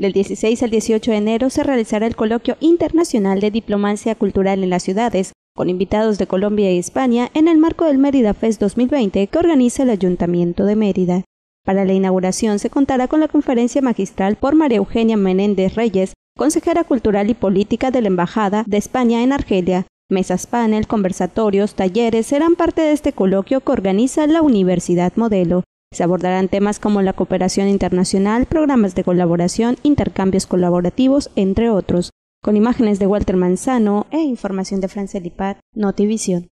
Del 16 al 18 de enero se realizará el coloquio internacional de diplomacia cultural en las ciudades, con invitados de Colombia y España en el marco del Mérida Fest 2020 que organiza el Ayuntamiento de Mérida. Para la inauguración se contará con la conferencia magistral por María Eugenia Menéndez Reyes, consejera cultural y política de la Embajada de España en Argelia. Mesas panel, conversatorios, talleres serán parte de este coloquio que organiza la Universidad Modelo. Se abordarán temas como la cooperación internacional, programas de colaboración, intercambios colaborativos, entre otros, con imágenes de Walter Manzano e información de Francia Lipat, Notivision.